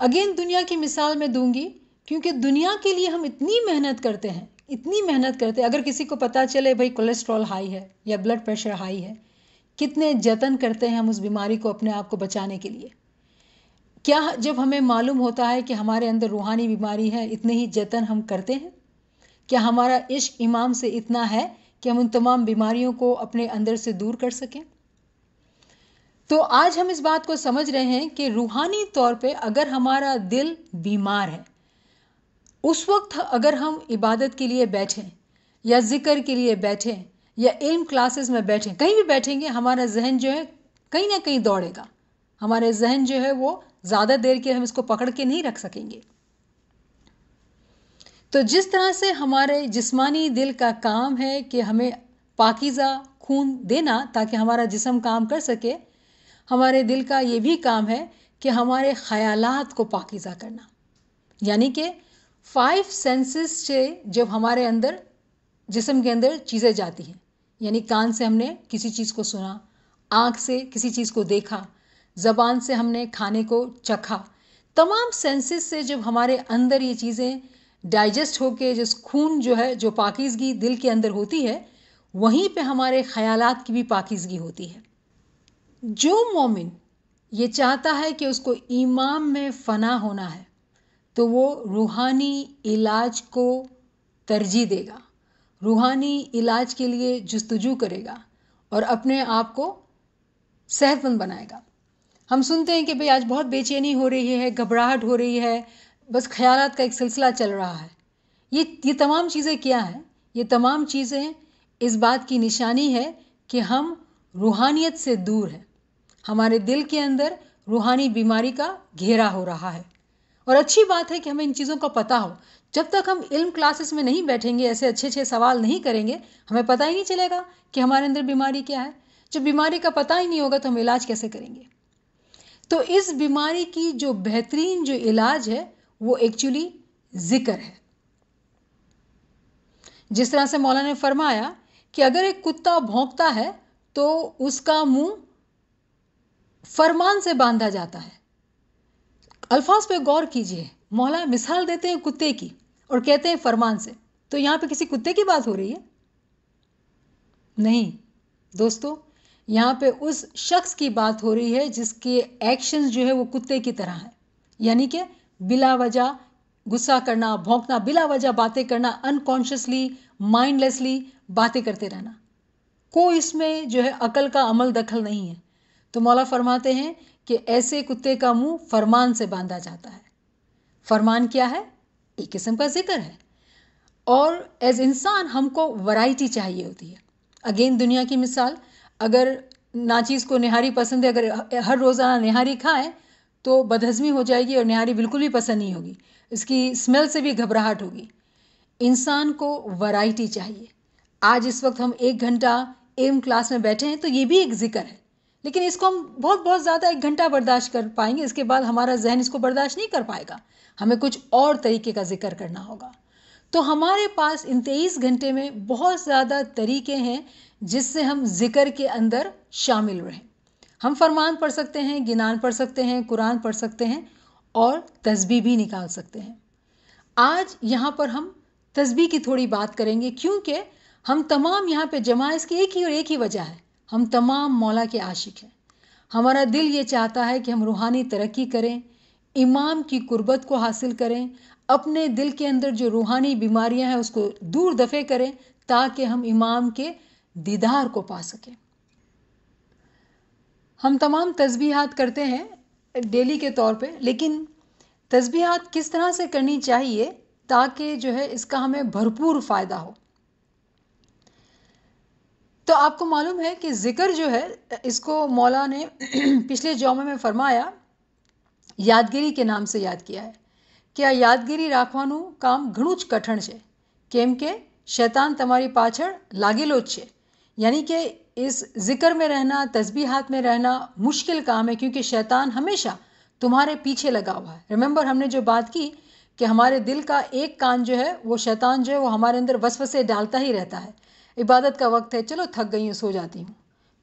अगेन दुनिया की मिसाल मैं दूंगी क्योंकि दुनिया के लिए हम इतनी मेहनत करते हैं इतनी मेहनत करते हैं अगर किसी को पता चले भाई कोलेस्ट्रॉल हाई है या ब्लड प्रेशर हाई है कितने जतन करते हैं हम उस बीमारी को अपने आप को बचाने के लिए क्या जब हमें मालूम होता है कि हमारे अंदर रूहानी बीमारी है इतने ही जतन हम करते हैं क्या हमारा इश्क इमाम से इतना है कि हम उन तमाम बीमारियों को अपने अंदर से दूर कर सकें तो आज हम इस बात को समझ रहे हैं कि रूहानी तौर पे अगर हमारा दिल बीमार है उस वक्त अगर हम इबादत के लिए बैठें या जिक्र के लिए बैठें या इल्म क्लासेस में बैठें कहीं भी बैठेंगे हमारा जहन जो है कहीं ना कहीं दौड़ेगा हमारे जहन जो है वो ज़्यादा देर के हम इसको पकड़ के नहीं रख सकेंगे तो जिस तरह से हमारे जिस्मानी दिल का काम है कि हमें पाकिज़ा खून देना ताकि हमारा जिसम काम कर सके हमारे दिल का ये भी काम है कि हमारे ख़यालात को पाकिज़ा करना यानी कि फाइव सेंसेस से जब हमारे अंदर जिसम के अंदर चीज़ें जाती हैं यानी कान से हमने किसी चीज़ को सुना आँख से किसी चीज़ को देखा ज़बान से हमने खाने को चखा तमाम सेंसेस से जब हमारे अंदर ये चीज़ें डाइजेस्ट होके जिस खून जो है जो पाकिजगी दिल के अंदर होती है वहीं पे हमारे ख्यालात की भी पाकिजगी होती है जो मोमिन ये चाहता है कि उसको ईमाम में फना होना है तो वो रूहानी इलाज को तरजीह देगा रूहानी इलाज के लिए जस्तजू करेगा और अपने आप को सेहतमंद बनाएगा हम सुनते हैं कि भाई आज बहुत बेचैनी हो रही है घबराहट हो रही है बस ख्याल का एक सिलसिला चल रहा है ये ये तमाम चीज़ें क्या हैं ये तमाम चीज़ें इस बात की निशानी है कि हम रूहानियत से दूर हैं हमारे दिल के अंदर रूहानी बीमारी का घेरा हो रहा है और अच्छी बात है कि हमें इन चीज़ों का पता हो जब तक हम इल्म क्लासेस में नहीं बैठेंगे ऐसे अच्छे अच्छे सवाल नहीं करेंगे हमें पता ही नहीं चलेगा कि हमारे अंदर बीमारी क्या है जब बीमारी का पता ही नहीं होगा तो हम इलाज कैसे करेंगे तो इस बीमारी की जो बेहतरीन जो इलाज है वो एक्चुअली ज़िक्र है जिस तरह से मौलाना ने फरमाया कि अगर एक कुत्ता भोंकता है तो उसका मुंह फरमान से बांधा जाता है अल्फाज पे गौर कीजिए मौला मिसाल देते हैं कुत्ते की और कहते हैं फरमान से तो यहां पे किसी कुत्ते की बात हो रही है नहीं दोस्तों यहां पे उस शख्स की बात हो रही है जिसके एक्शंस जो है वो कुत्ते की तरह है यानी कि बिला वजह गुस्सा करना भौंकना बिला वजह बातें करना अनकॉन्शियसली माइंडलेसली बातें करते रहना कोई इसमें जो है अकल का अमल दखल नहीं है तो मौला फरमाते हैं कि ऐसे कुत्ते का मुंह फरमान से बांधा जाता है फरमान क्या है एक किस्म का जिक्र है और एज इंसान हमको वैरायटी चाहिए होती है अगेन दुनिया की मिसाल अगर नाचीज़ को निहारी पसंद है अगर हर रोज़ाना निहारी खाएं तो बदहजमी हो जाएगी और निहारी बिल्कुल भी पसंद नहीं होगी इसकी स्मेल से भी घबराहट होगी इंसान को वैरायटी चाहिए आज इस वक्त हम एक घंटा एम क्लास में बैठे हैं तो ये भी एक जिक्र है लेकिन इसको हम बहुत बहुत ज़्यादा एक घंटा बर्दाश्त कर पाएंगे इसके बाद हमारा जहन इसको बर्दाश्त नहीं कर पाएगा हमें कुछ और तरीके का जिक्र करना होगा तो हमारे पास इन तेईस घंटे में बहुत ज़्यादा तरीके हैं जिससे हम जिक्र के अंदर शामिल रहें हम फरमान पढ़ सकते हैं गिनान पढ़ सकते हैं कुरान पढ़ सकते हैं और तस्बी भी निकाल सकते हैं आज यहाँ पर हम तस्बी की थोड़ी बात करेंगे क्योंकि हम तमाम यहाँ पे जमा इसकी एक ही और एक ही वजह है हम तमाम मौला के आशिक हैं हमारा दिल ये चाहता है कि हम रूहानी तरक्की करें इमाम की कुर्बत को हासिल करें अपने दिल के अंदर जो रूहानी बीमारियां हैं उसको दूर दफे करें ताकि हम इमाम के दीदार को पा सकें हम तमाम तस्बीहात करते हैं डेली के तौर पे लेकिन तस्बीहात किस तरह से करनी चाहिए ताकि जो है इसका हमें भरपूर फ़ायदा हो तो आपको मालूम है कि ज़िक्र जो है इसको मौला ने पिछले जौमे में फरमाया यादगिरी के नाम से याद किया है क्या यादगिरी યાદગીરી काम घणुच कठिन है केम के शैतान तुम्हारी पाछड़ लागेलो यानी कि इस ज़िक्र में रहना तस्बीहात में रहना मुश्किल काम है क्योंकि शैतान हमेशा तुम्हारे पीछे लगा हुआ है रिमेंबर हमने जो बात की कि हमारे दिल का एक कान जो है वो शैतान जो है वो हमारे अंदर वसवसे डालता ही रहता है इबादत का वक्त है चलो थक गई हूँ सो जाती हूँ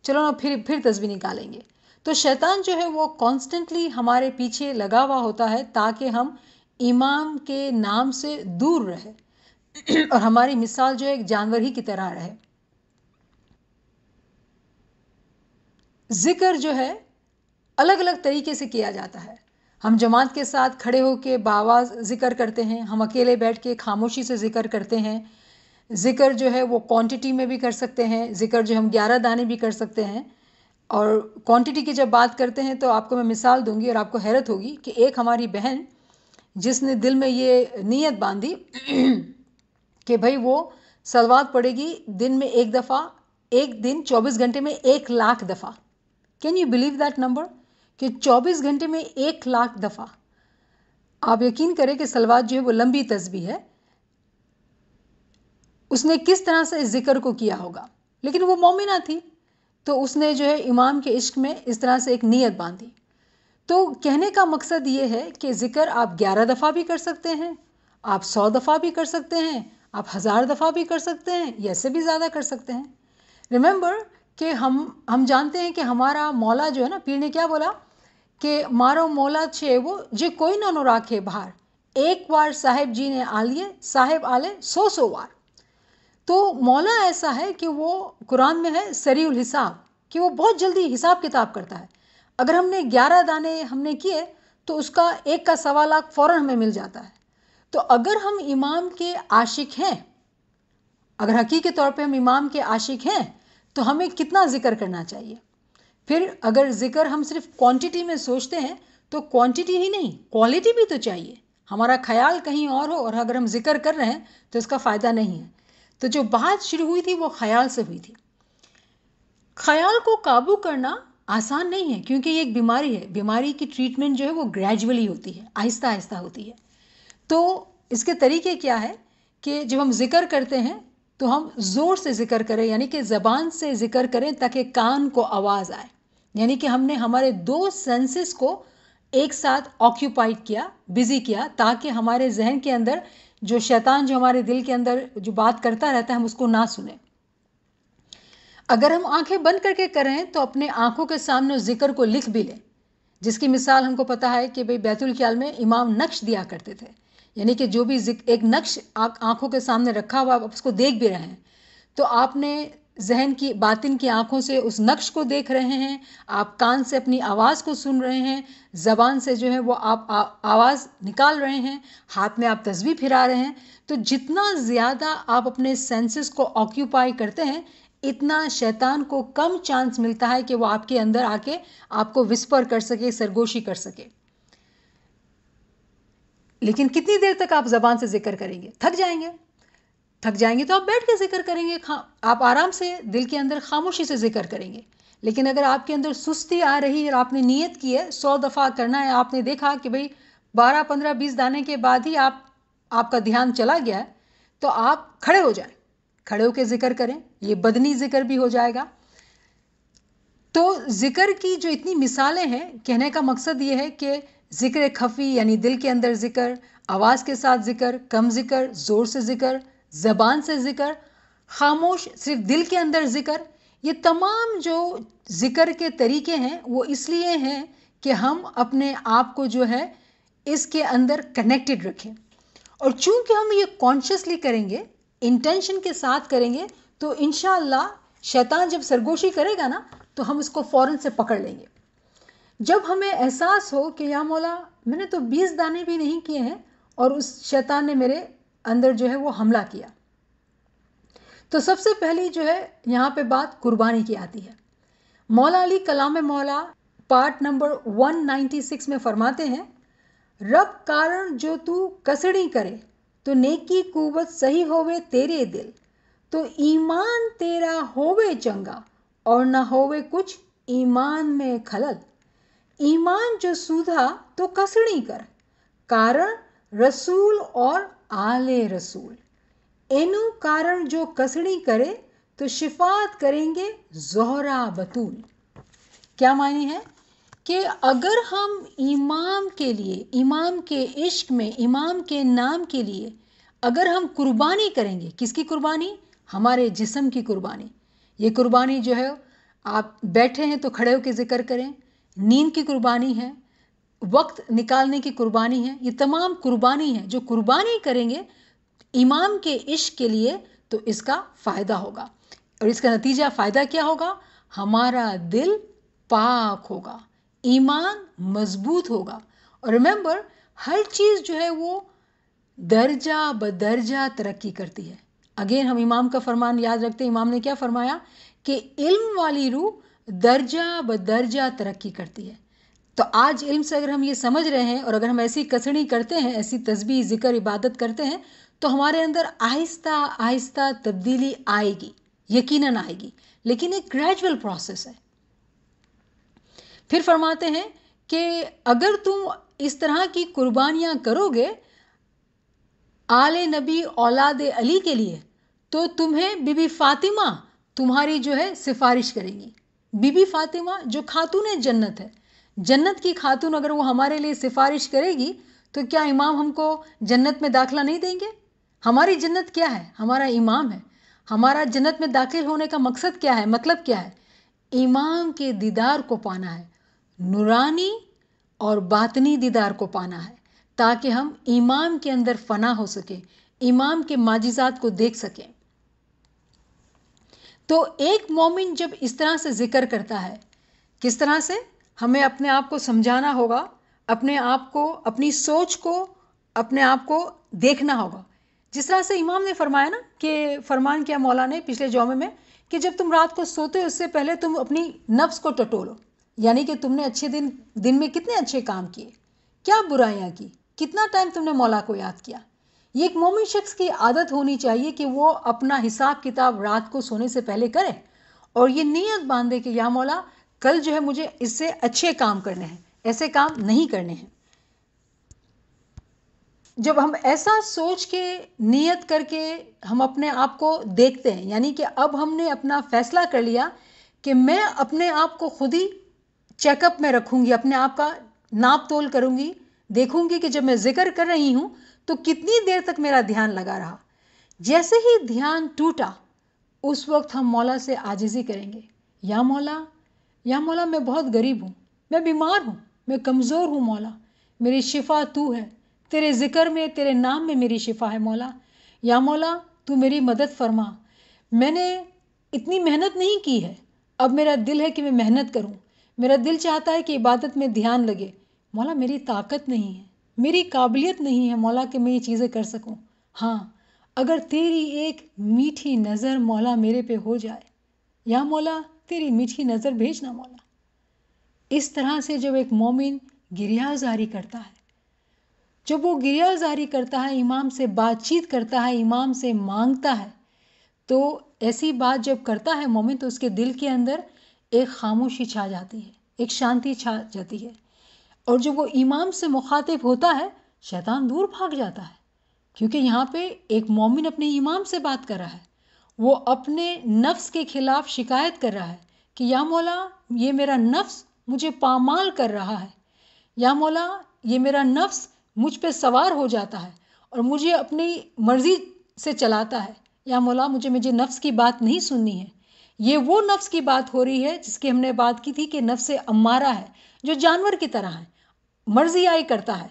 चलो ना फिर फिर तस्वीर निकालेंगे तो शैतान जो है वो कॉन्स्टेंटली हमारे पीछे लगा हुआ होता है ताकि हम इमाम के नाम से दूर रहे और हमारी मिसाल जो है एक जानवर ही की तरह रहे ज़िक्र जो है अलग अलग तरीके से किया जाता है हम जमात के साथ खड़े होकर बाबा ज़िक्र करते हैं हम अकेले बैठ के खामोशी से ज़िक्र करते हैं ज़िक्र जो है वो क्वांटिटी में भी कर सकते हैं ज़िक्र जो हम ग्यारह दाने भी कर सकते हैं और क्वांटिटी की जब बात करते हैं तो आपको मैं मिसाल दूंगी और आपको हैरत होगी कि एक हमारी बहन जिसने दिल में ये नीयत बांधी कि भाई वो सलवाद पड़ेगी दिन में एक दफ़ा एक दिन चौबीस घंटे में एक लाख दफ़ा can you believe that number कि 24 घंटे में एक लाख दफ़ा आप यकीन करें कि सलवार जो है वो लंबी तस्बी है उसने किस तरह से इस जिक्र को किया होगा लेकिन वो मोमिना थी तो उसने जो है इमाम के इश्क में इस तरह से एक नीयत बांधी तो कहने का मकसद ये है कि ज़िक्र आप ग्यारह दफ़ा भी कर सकते हैं आप सौ दफ़ा भी कर सकते हैं आप हज़ार दफ़ा भी कर सकते हैं या से भी ज़्यादा कर सकते हैं रिमेंबर कि हम हम जानते हैं कि हमारा मौला जो है ना पीर ने क्या बोला कि मारो मौला छे वो जे कोई ना नुराखे राखे बाहर एक बार साहेब जी ने आ लिए साहेब आले सो सौ बार तो मौला ऐसा है कि वो कुरान में है सरीउल हिसाब कि वो बहुत जल्दी हिसाब किताब करता है अगर हमने ग्यारह दाने हमने किए तो उसका एक का सवा लाख फ़ौर हमें मिल जाता है तो अगर हम इमाम के आशिक हैं अगर हकीकी तौर पे हम इमाम के आशिक हैं तो हमें कितना ज़िक्र करना चाहिए फिर अगर ज़िक्र हम सिर्फ क्वांटिटी में सोचते हैं तो क्वांटिटी ही नहीं क्वालिटी भी तो चाहिए हमारा ख्याल कहीं और हो और अगर हम जिक्र कर रहे हैं तो इसका फ़ायदा नहीं है तो जो बात शुरू हुई थी वो ख्याल से हुई थी ख्याल को काबू करना आसान नहीं है क्योंकि ये एक बीमारी है बीमारी की ट्रीटमेंट जो है वो ग्रेजुअली होती है आहिस्ता आहिस्ता होती है तो इसके तरीके क्या है कि जब हम जिक्र करते हैं तो हम ज़ोर से ज़िक्र करें यानी कि ज़बान से ज़िक्र करें ताकि कान को आवाज़ आए यानी कि हमने हमारे दो सेंसेस को एक साथ ऑक्यूपाइड किया बिज़ी किया ताकि हमारे जहन के अंदर जो शैतान जो हमारे दिल के अंदर जो बात करता रहता है हम उसको ना सुने अगर हम आंखें बंद करके करें तो अपने आंखों के सामने उस जिक्र को लिख भी लें जिसकी मिसाल हमको पता है कि भाई बैतुल ख्याल में इमाम नक्श दिया करते थे यानी कि जो भी एक नक्श आंखों के सामने रखा हुआ आप उसको देख भी रहे हैं तो आपने जहन की बातिन की आंखों से उस नक्श को देख रहे हैं आप कान से अपनी आवाज़ को सुन रहे हैं ज़बान से जो है वो आप आ, आवाज़ निकाल रहे हैं हाथ में आप तस्वीर फिरा रहे हैं तो जितना ज़्यादा आप अपने सेंसेस को ऑक्यूपाई करते हैं इतना शैतान को कम चांस मिलता है कि वो आपके अंदर आके आपको विस्पर कर सके सरगोशी कर सके लेकिन कितनी देर तक आप ज़बान से जिक्र करेंगे थक जाएंगे थक जाएंगे तो आप बैठ के जिक्र करेंगे आप आराम से दिल के अंदर खामोशी से जिक्र करेंगे लेकिन अगर आपके अंदर सुस्ती आ रही है और आपने नीयत की है सौ दफ़ा करना है आपने देखा कि भाई बारह पंद्रह बीस दाने के बाद ही आप आपका ध्यान चला गया है तो आप खड़े हो जाएं खड़े होकर जिक्र करें ये बदनी जिक्र भी हो जाएगा तो जिक्र की जो इतनी मिसालें हैं कहने का मकसद ये है कि ज़िक्र खफ़ी यानी दिल के अंदर ज़िक्र आवाज़ के साथ ज़िक्र कम ज़िक्र ज़ोर से ज़िक्र ज़बान से ज़िक्र खामोश सिर्फ दिल के अंदर ज़िक्र ये तमाम जो ज़िक्र के तरीके हैं वो इसलिए हैं कि हम अपने आप को जो है इसके अंदर कनेक्टेड रखें और चूंकि हम ये कॉन्शियसली करेंगे इंटेंशन के साथ करेंगे तो इन शैतान जब सरगोशी करेगा ना तो हम उसको फ़ौरन से पकड़ लेंगे जब हमें एहसास हो कि या मौला मैंने तो बीस दाने भी नहीं किए हैं और उस शैतान ने मेरे अंदर जो है वो हमला किया तो सबसे पहली जो है यहाँ पे बात कुर्बानी की आती है मौला अली कलाम मौला पार्ट नंबर 196 में फरमाते हैं रब कारण जो तू कसड़ी करे तो नेकी कुवत सही होवे तेरे दिल तो ईमान तेरा होवे चंगा और ना होवे कुछ ईमान में खलल ईमान जो सूधा तो कसड़ी कर कारण रसूल और आले रसूल एनु कारण जो कसणी करे तो शिफात करेंगे जोहरा बतूल क्या माने हैं कि अगर हम इमाम के लिए इमाम के इश्क में इमाम के नाम के लिए अगर हम कुर्बानी करेंगे किसकी कुर्बानी हमारे जिसम की कुर्बानी ये कुर्बानी जो है आप बैठे हैं तो खड़े होकर जिक्र करें नींद की कुर्बानी है वक्त निकालने की कुर्बानी है ये तमाम कुर्बानी है जो कुर्बानी करेंगे इमाम के इश्क के लिए तो इसका फ़ायदा होगा और इसका नतीजा फ़ायदा क्या होगा हमारा दिल पाक होगा ईमान मजबूत होगा और रिमेंबर हर चीज़ जो है वो दर्जा बदर्जा तरक्की करती है अगेन हम इमाम का फरमान याद रखते हैं इमाम ने क्या फरमाया कि इल्म वाली रूह दर्जा ब दर्जा तरक्की करती है तो आज इल्म से अगर हम ये समझ रहे हैं और अगर हम ऐसी कसड़ी करते हैं ऐसी तस्बी ज़िक्र इबादत करते हैं तो हमारे अंदर आहिस्ता आहिस्ता तब्दीली आएगी यकीनन आएगी लेकिन एक ग्रेजुअल प्रोसेस है फिर फरमाते हैं कि अगर तुम इस तरह की कुर्बानियाँ करोगे आले नबी औलाद अली के लिए तो तुम्हें बीबी फातिमा तुम्हारी जो है सिफारिश करेंगी बीबी फातिमा जो खातून जन्नत है जन्नत की खातून अगर वो हमारे लिए सिफारिश करेगी तो क्या इमाम हमको जन्नत में दाखिला नहीं देंगे हमारी जन्नत क्या है हमारा इमाम है हमारा जन्नत में दाखिल होने का मकसद क्या है मतलब क्या है इमाम के दीदार को पाना है नूरानी और बातनी दीदार को पाना है ताकि हम इमाम के अंदर फना हो सकें इमाम के माजिजात को देख सकें तो एक मोमिन जब इस तरह से जिक्र करता है किस तरह से हमें अपने आप को समझाना होगा अपने आप को अपनी सोच को अपने आप को देखना होगा जिस तरह से इमाम ने फरमाया ना कि फरमान किया मौला ने पिछले जौमे में कि जब तुम रात को सोते हो उससे पहले तुम अपनी नफ्स को टटोलो यानी कि तुमने अच्छे दिन दिन में कितने अच्छे काम किए क्या बुराइयाँ की कितना टाइम तुमने मौला को याद किया ये एक मोमिन शख्स की आदत होनी चाहिए कि वो अपना हिसाब किताब रात को सोने से पहले करे और ये नीयत बांधे कि या मौला कल जो है मुझे इससे अच्छे काम करने हैं ऐसे काम नहीं करने हैं जब हम ऐसा सोच के नियत करके हम अपने आप को देखते हैं यानी कि अब हमने अपना फैसला कर लिया कि मैं अपने आप को खुद ही चेकअप में रखूंगी अपने आप का नाप तोल करूंगी देखूंगी कि जब मैं ज़िक्र कर रही हूं तो कितनी देर तक मेरा ध्यान लगा रहा जैसे ही ध्यान टूटा उस वक्त हम मौला से आजिज़ी करेंगे या मौला या मौला मैं बहुत गरीब हूँ मैं बीमार हूँ मैं कमज़ोर हूँ मौला मेरी शिफा तू है तेरे ज़िक्र में तेरे नाम में मेरी शिफा है मौला या मौला तू मेरी मदद फरमा मैंने इतनी मेहनत नहीं की है अब मेरा दिल है कि मैं मेहनत करूँ मेरा दिल चाहता है कि इबादत में ध्यान लगे मौला मेरी ताकत नहीं है मेरी काबिलियत नहीं है मौला कि मैं ये चीज़ें कर सकूँ हाँ अगर तेरी एक मीठी नज़र मौला मेरे पे हो जाए या मौला तेरी मीठी नज़र भेजना मौला इस तरह से जब एक मोमिन गिरियाजारी करता है जब वो गिरियाजारी करता है इमाम से बातचीत करता है इमाम से मांगता है तो ऐसी बात जब करता है मोमिन तो उसके दिल के अंदर एक खामोशी छा जाती है एक शांति छा जाती है और जब वो इमाम से मुखातिब होता है शैतान दूर भाग जाता है क्योंकि यहाँ पे एक मोमिन अपने इमाम से बात कर रहा है वो अपने नफ्स के खिलाफ शिकायत कर रहा है कि या मौला ये मेरा नफ्स मुझे पामाल कर रहा है या मौला ये मेरा नफ्स मुझ पर सवार हो जाता है और मुझे अपनी मर्ज़ी से चलाता है या मौला मुझे मुझे नफ्स की बात नहीं सुननी है ये वो नफ्स की बात हो रही है जिसकी हमने बात की थी कि नफ्स अम्मारा है जो जानवर की तरह है मर्जी आई करता है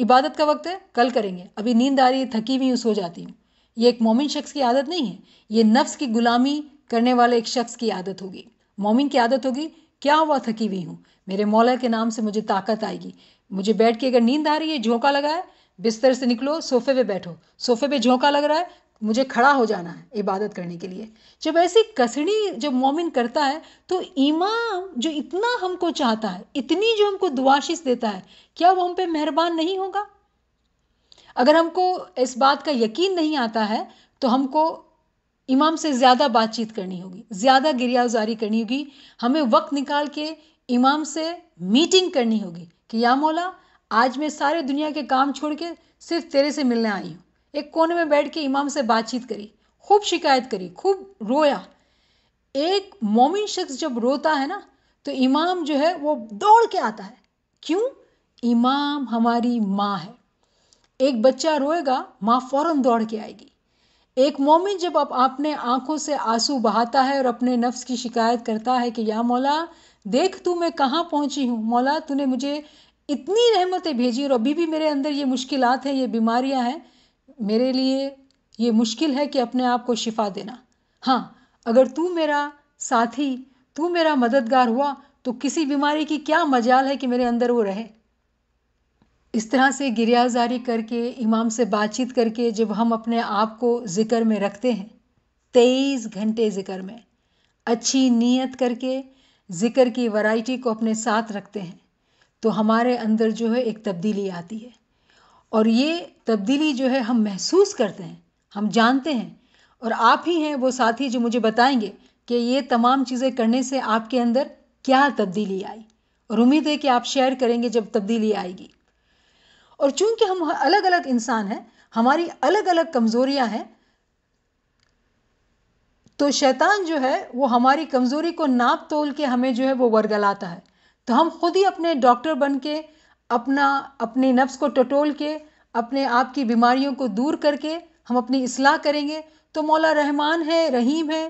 इबादत का वक्त है कल करेंगे अभी नींद आ रही है थकी हुई सो जाती हूँ ये एक मोमिन शख्स की आदत नहीं है ये नफ्स की गुलामी करने वाले एक शख्स की आदत होगी मोमिन की आदत होगी क्या हुआ थकी हुई हूँ मेरे मौला के नाम से मुझे ताकत आएगी मुझे बैठ के अगर नींद आ रही है झोंका लगाए बिस्तर से निकलो सोफे पे बैठो सोफे पे झोंका लग रहा है मुझे खड़ा हो जाना है इबादत करने के लिए जब ऐसी कसड़ी जब मोमिन करता है तो इमाम जो इतना हमको चाहता है इतनी जो हमको दुआशीष देता है क्या वो हम पे मेहरबान नहीं होगा अगर हमको इस बात का यकीन नहीं आता है तो हमको इमाम से ज़्यादा बातचीत करनी होगी ज़्यादा गिरियाजारी करनी होगी हमें वक्त निकाल के इमाम से मीटिंग करनी होगी कि या मौला आज मैं सारे दुनिया के काम छोड़ के सिर्फ तेरे से मिलने आई हूँ एक कोने में बैठ के इमाम से बातचीत करी खूब शिकायत करी खूब रोया एक मोमिन शख्स जब रोता है ना तो इमाम जो है वो दौड़ के आता है क्यों इमाम हमारी माँ है एक बच्चा रोएगा माँ फ़ौर दौड़ के आएगी एक मोमिन जब आप अपने आँखों से आंसू बहाता है और अपने नफ्स की शिकायत करता है कि या मौला देख तू मैं कहाँ पहुँची हूँ मौला तूने मुझे इतनी रहमतें भेजी और अभी भी मेरे अंदर ये मुश्किलात हैं ये बीमारियाँ हैं मेरे लिए ये मुश्किल है कि अपने आप को शिफा देना हाँ अगर तू मेरा साथी तू मेरा मददगार हुआ तो किसी बीमारी की क्या मजाल है कि मेरे अंदर वो रहे इस तरह से गिरियाजारी करके इमाम से बातचीत करके जब हम अपने आप को ज़िक्र में रखते हैं तेईस घंटे ज़िक्र में अच्छी नीयत करके ज़िक्र की वैरायटी को अपने साथ रखते हैं तो हमारे अंदर जो है एक तब्दीली आती है और ये तब्दीली जो है हम महसूस करते हैं हम जानते हैं और आप ही हैं वो साथी जो मुझे बताएंगे कि ये तमाम चीज़ें करने से आपके अंदर क्या तब्दीली आई और उम्मीद है कि आप शेयर करेंगे जब तब्दीली आएगी और चूंकि हम अलग अलग इंसान हैं हमारी अलग अलग कमज़ोरियां हैं तो शैतान जो है वो हमारी कमज़ोरी को नाप तोल के हमें जो है वो वर्गलाता है तो हम खुद ही अपने डॉक्टर बन के अपना अपने नफ्स को टटोल के अपने आप की बीमारियों को दूर करके हम अपनी असलाह करेंगे तो मौला रहमान है रहीम है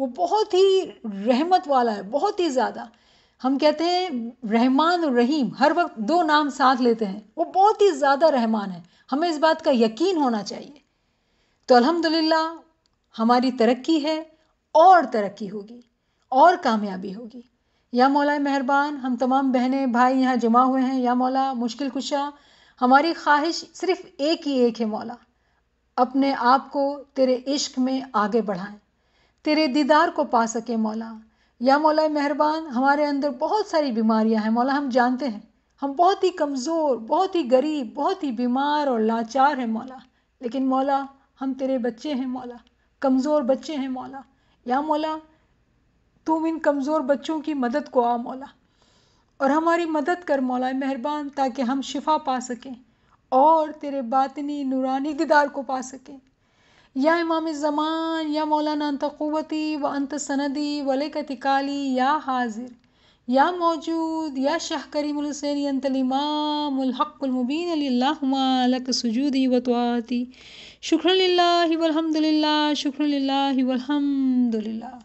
वो बहुत ही रहमत वाला है बहुत ही ज़्यादा हम कहते हैं रहमान और रहीम हर वक्त दो नाम साथ लेते हैं वो बहुत ही ज़्यादा रहमान है हमें इस बात का यकीन होना चाहिए तो अल्हम्दुलिल्लाह हमारी तरक्की है और तरक्की होगी और कामयाबी होगी या मौला मेहरबान हम तमाम बहनें भाई यहाँ जमा हुए हैं या मौला मुश्किल कुशा हमारी ख्वाहिश सिर्फ एक ही एक है मौला अपने आप को तेरे इश्क में आगे बढ़ाएं तेरे दीदार को पा सके मौला या मौला मेहरबान हमारे अंदर बहुत सारी बीमारियां हैं मौला हम जानते हैं हम बहुत ही कमज़ोर बहुत ही गरीब बहुत ही बीमार और लाचार हैं मौला लेकिन मौला हम तेरे बच्चे हैं मौला कमज़ोर बच्चे हैं मौला या मौला तुम इन कमज़ोर बच्चों की मदद को आ मौला और हमारी मदद कर मौला मेहरबान ताकि हम शिफा पा सकें और तेरे बातनी नूरानी दीदार को पा सकें या इमाम ज़मान या मौलाना अंत क़ुवती व अंत सनदी वलेक तिकाली या हाजिर या मौजूद या शाह करीमसैन अंत अंतलिमामहक़ुलमुबीन अलीक सजूदी वतवाती शुक्र लाही वलहमदिल्ला शुक्र लाही वलहमदिल्ला